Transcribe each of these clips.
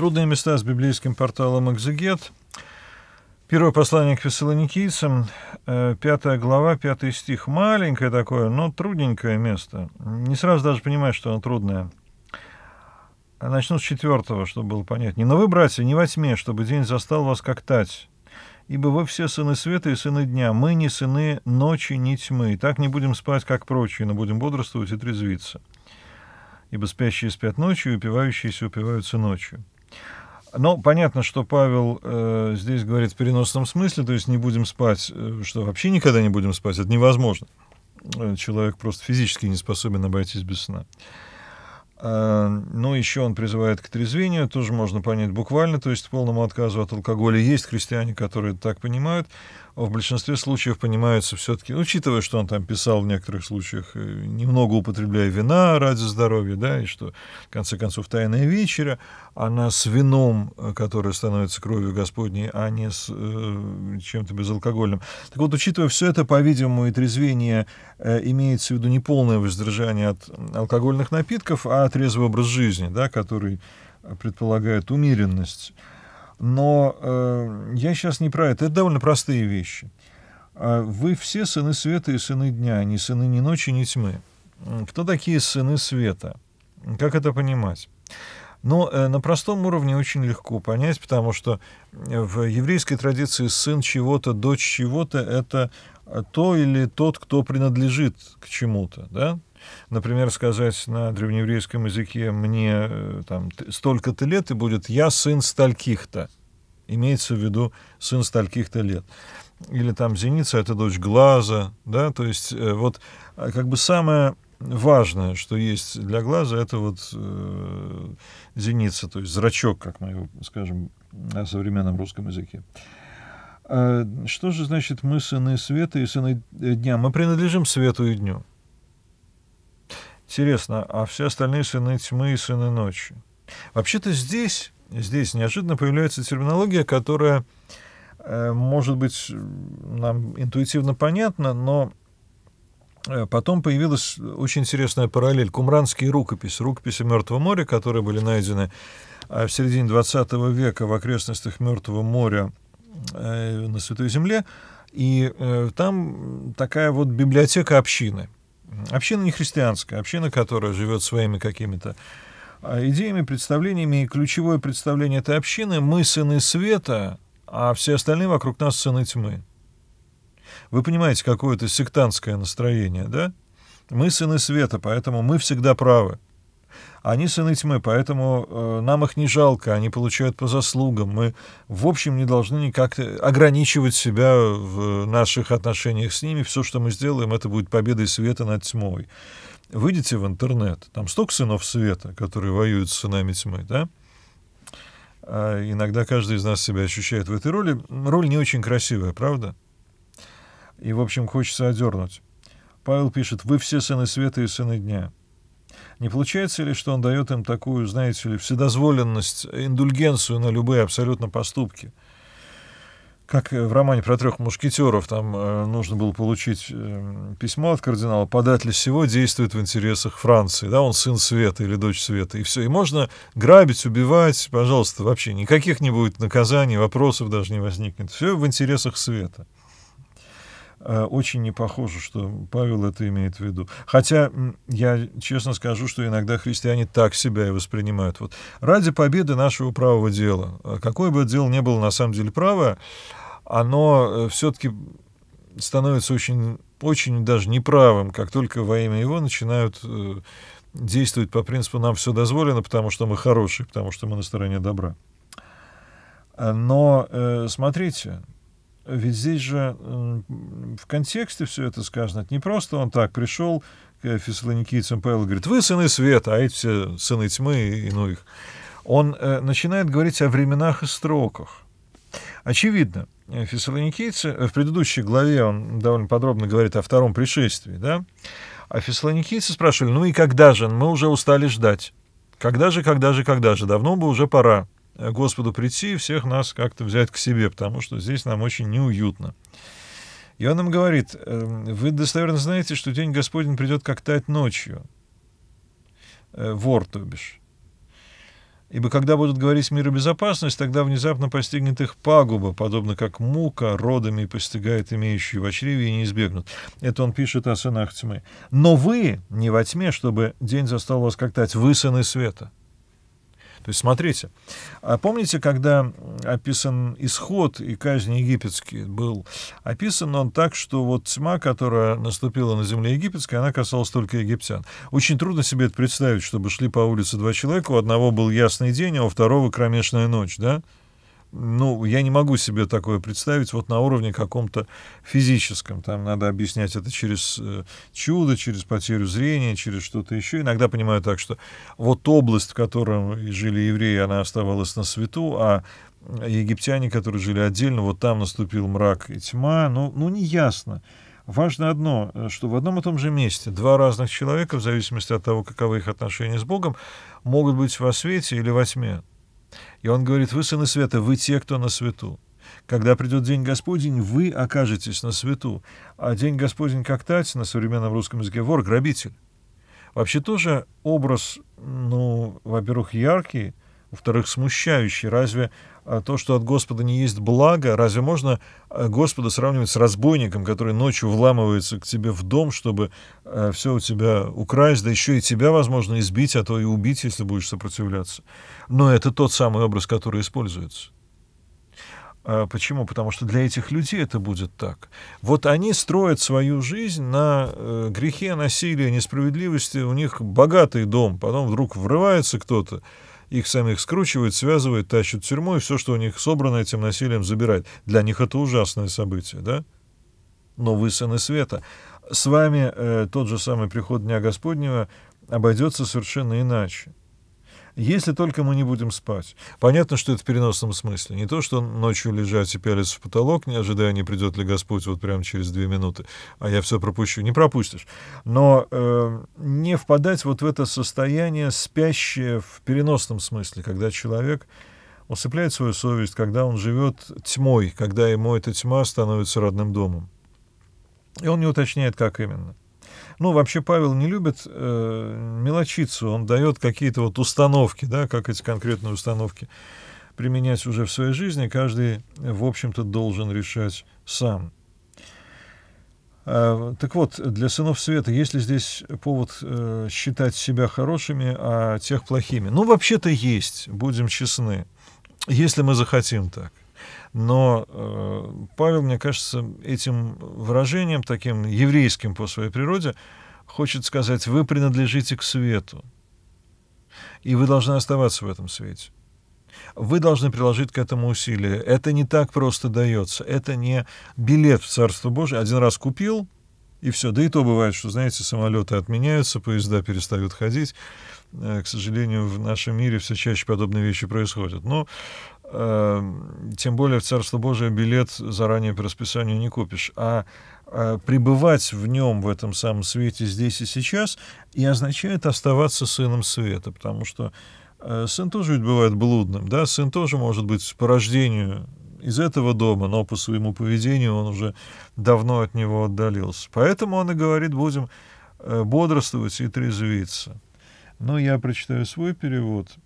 Трудные места с библейским порталом «Экзегет». Первое послание к фессалоникийцам, э, пятая глава, пятый стих. Маленькое такое, но трудненькое место. Не сразу даже понимаешь, что оно трудное. А начну с четвертого, чтобы было понятнее. «Но вы, братья, не во тьме, чтобы день застал вас как тать, ибо вы все сыны света и сыны дня, мы не сыны ночи, не тьмы, и так не будем спать, как прочие, но будем бодрствовать и трезвиться, ибо спящие спят ночью, и упивающиеся упиваются ночью». Ну, понятно, что Павел э, здесь говорит в переносном смысле, то есть не будем спать, э, что вообще никогда не будем спать, это невозможно. Э, человек просто физически не способен обойтись без сна. Э, Эм, ну, еще он призывает к трезвению, тоже можно понять буквально, то есть полному отказу от алкоголя. Есть христиане, которые так понимают. В большинстве случаев понимаются все-таки, учитывая, что он там писал в некоторых случаях, э, немного употребляя вина ради здоровья, да, и что, в конце концов, тайная вечера она с вином, э, которое становится кровью Господней, а не с э, чем-то безалкогольным. Так вот, учитывая все это, по-видимому, и трезвение э, имеется в виду не полное воздержание от алкогольных напитков, а трезвый образ жизни, да, который э, предполагает умеренность. Но э, я сейчас не про это. Это довольно простые вещи. Э, вы все сыны света и сыны дня, не сыны ни ночи, ни тьмы. Кто такие сыны света? Как это понимать? Но ну, э, на простом уровне очень легко понять, потому что в еврейской традиции сын чего-то, дочь чего-то – это то или тот, кто принадлежит к чему-то. Да? Например, сказать на древнееврейском языке «мне э, там, столько-то лет» и будет «я сын стольких-то». Имеется в виду «сын стольких-то лет». Или там «зеница» — это дочь глаза. Да? То есть э, вот а как бы самое важное, что есть для глаза, это вот э, зеница, то есть зрачок, как мы его скажем на современном русском языке. А, что же значит мы сыны света и сыны дня? Мы принадлежим свету и дню. Интересно, а все остальные сыны тьмы и сыны ночи? Вообще-то здесь, здесь неожиданно появляется терминология, которая, э, может быть, нам интуитивно понятна, но э, Потом появилась очень интересная параллель. Кумранские рукописи, рукописи Мертвого моря, которые были найдены э, в середине 20 века в окрестностях Мертвого моря на Святой Земле. И там такая вот библиотека общины – община не христианская, община, которая живет своими какими-то а, идеями, представлениями. И ключевое представление этой общины — мы сыны света, а все остальные вокруг нас сыны тьмы. Вы понимаете, какое то сектантское настроение, да? Мы сыны света, поэтому мы всегда правы. Они сыны тьмы, поэтому э, нам их не жалко, они получают по заслугам. Мы, в общем, не должны никак ограничивать себя в наших отношениях с ними. Все, что мы сделаем, это будет победой света над тьмой. Выйдите в интернет, там столько сынов света, которые воюют с сынами тьмы, да? А иногда каждый из нас себя ощущает в этой роли. Роль не очень красивая, правда? И, в общем, хочется одернуть. Павел пишет, «Вы все сыны света и сыны дня». Не получается ли, что он дает им такую, знаете ли, вседозволенность, индульгенцию на любые абсолютно поступки? Как э, в романе про трех мушкетеров, там э, нужно было получить э, письмо от кардинала, подать податель всего действует в интересах Франции, да, он сын Света или дочь Света, и все. И можно грабить, убивать, пожалуйста, вообще никаких не будет наказаний, вопросов даже не возникнет. Все в интересах Света. Э, очень не похоже, что Павел это имеет в виду. Хотя я честно скажу, что иногда христиане так себя и воспринимают. Вот ради победы нашего правого дела, э, какое бы дело ни было на самом деле правое, оно э, все-таки становится очень, очень даже неправым, как только во имя его начинают действовать по принципу «нам все дозволено, потому что мы хорошие, потому что мы на стороне добра». Но смотрите, ведь здесь же в контексте все это сказано. Это не просто он так пришел к фессалоникийцам Павел говорит, вы сыны света, а эти все сыны тьмы и ну их. Он э, начинает говорить о временах и строках. Очевидно, фессалоникийцы, э, в предыдущей главе он довольно подробно говорит о втором пришествии, да, а фессалоникийцы спрашивали, ну и когда же, мы уже устали ждать. Когда же, когда же, когда же, давно бы уже пора. Господу прийти и всех нас как-то взять к себе, потому что здесь нам очень неуютно. И он им говорит, «Эм, вы достоверно знаете, что день Господень придет как тать ночью. Э, вор, то бишь. Ибо когда будут говорить мир и безопасность, тогда внезапно постигнет их пагуба, подобно как мука родами постигает имеющие в чреве и не избегнут. Это он пишет о сынах тьмы. Но вы не во тьме, чтобы день застал вас как тать, вы сыны света. То есть смотрите, а помните, когда описан исход и казнь египетский был описан он так, что вот тьма, которая наступила на земле египетской, она касалась только египтян. Очень трудно себе это представить, чтобы шли по улице два человека, у одного был ясный день, а у второго кромешная ночь, да? ну, я не могу себе такое представить вот на уровне каком-то физическом. Там надо объяснять это через э, чудо, через потерю зрения, через что-то еще. Иногда понимаю так, что вот область, в которой жили евреи, она оставалась на свету, а египтяне, которые жили отдельно, вот там наступил мрак и тьма. Ну, ну не ясно. Важно одно, э, что в одном и том же месте два разных человека, в зависимости от того, каковы их отношения с Богом, могут быть во свете или во тьме. И он говорит, вы сыны света, вы те, кто на свету. Когда придет День Господень, вы окажетесь на свету. А День Господень как тать на современном русском языке вор, грабитель. Вообще тоже образ, ну, во-первых, яркий, во-вторых, смущающий. Разве э, то, что от Господа не есть благо, разве можно э, Господа сравнивать с разбойником, который ночью вламывается к тебе в дом, чтобы э, все у тебя украсть, да еще и тебя, возможно, избить, а то и убить, если будешь сопротивляться. Но это тот самый образ, который используется. А почему? Потому что для этих людей это будет так. Вот они строят свою жизнь на грехе, насилии, несправедливости. У них богатый дом, потом вдруг врывается кто-то, их самих скручивают, связывают, тащат в тюрьму, и все, что у них собрано, этим насилием забирают. Для них это ужасное событие, да? Но вы сыны света. С вами э, тот же самый приход Дня Господнего обойдется совершенно иначе если только мы не будем спать. Понятно, что это в переносном смысле. Не то, что ночью лежать и пялиться в потолок, не ожидая, не придет ли Господь вот прямо через две минуты, а я все пропущу. Не пропустишь. Но э, не впадать вот в это состояние спящее в переносном смысле, когда человек усыпляет свою совесть, когда он живет тьмой, когда ему эта тьма становится родным домом. И он не уточняет, как именно. Ну, вообще Павел не любит э, мелочиться, он дает какие-то вот установки, да, как эти конкретные установки применять уже в своей жизни, каждый, в общем-то, должен решать сам. А, так вот, для сынов света есть ли здесь повод э, считать себя хорошими, а тех плохими? Ну, вообще-то есть, будем честны, если мы захотим так. Но э, Павел, мне кажется, этим выражением, таким еврейским по своей природе, хочет сказать, вы принадлежите к свету, и вы должны оставаться в этом свете. Вы должны приложить к этому усилия. Это не так просто дается. Это не билет в Царство Божие. Один раз купил, и все. Да и то бывает, что, знаете, самолеты отменяются, поезда перестают ходить. Э, к сожалению, в нашем мире все чаще подобные вещи происходят. Но Эм, тем более в Царство Божие билет заранее по расписанию не купишь. А, а пребывать в нем, в этом самом свете здесь и сейчас, и означает оставаться сыном света, потому что э, сын тоже ведь бывает блудным, да, сын тоже может быть по рождению из этого дома, но по своему поведению он уже давно от него отдалился. Поэтому он и говорит, будем э, бодрствовать и трезвиться. Но я прочитаю свой перевод –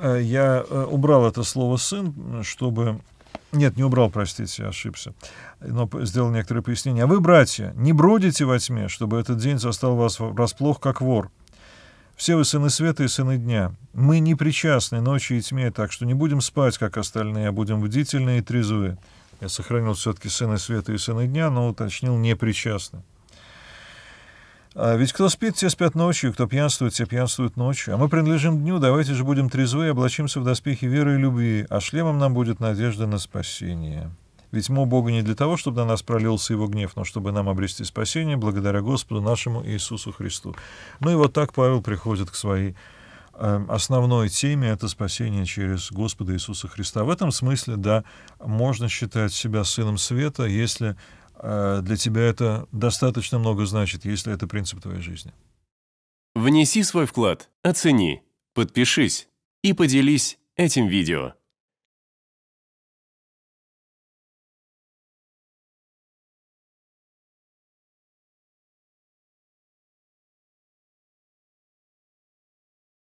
Э, я э, убрал это слово «сын», чтобы... Нет, не убрал, простите, ошибся, но сделал некоторые пояснения. А вы, братья, не бродите во тьме, чтобы этот день застал вас врасплох, как вор. Все вы сыны света и сыны дня. Мы не причастны ночи и тьме, так что не будем спать, как остальные, а будем бдительны и трезвы. Я сохранил все-таки сыны света и сыны дня, но уточнил непричастны. А ведь кто спит, те спят ночью, кто пьянствует, те пьянствуют ночью. А мы принадлежим дню, давайте же будем трезвы и облачимся в доспехи веры и любви, а шлемом нам будет надежда на спасение. Ведь мы Бога не для того, чтобы на нас пролился его гнев, но чтобы нам обрести спасение благодаря Господу нашему Иисусу Христу. Ну и вот так Павел приходит к своей э, основной теме — это спасение через Господа Иисуса Христа. В этом смысле, да, можно считать себя сыном света, если а для тебя это достаточно много значит, если это принцип твоей жизни. Внеси свой вклад, оцени, подпишись и поделись этим видео.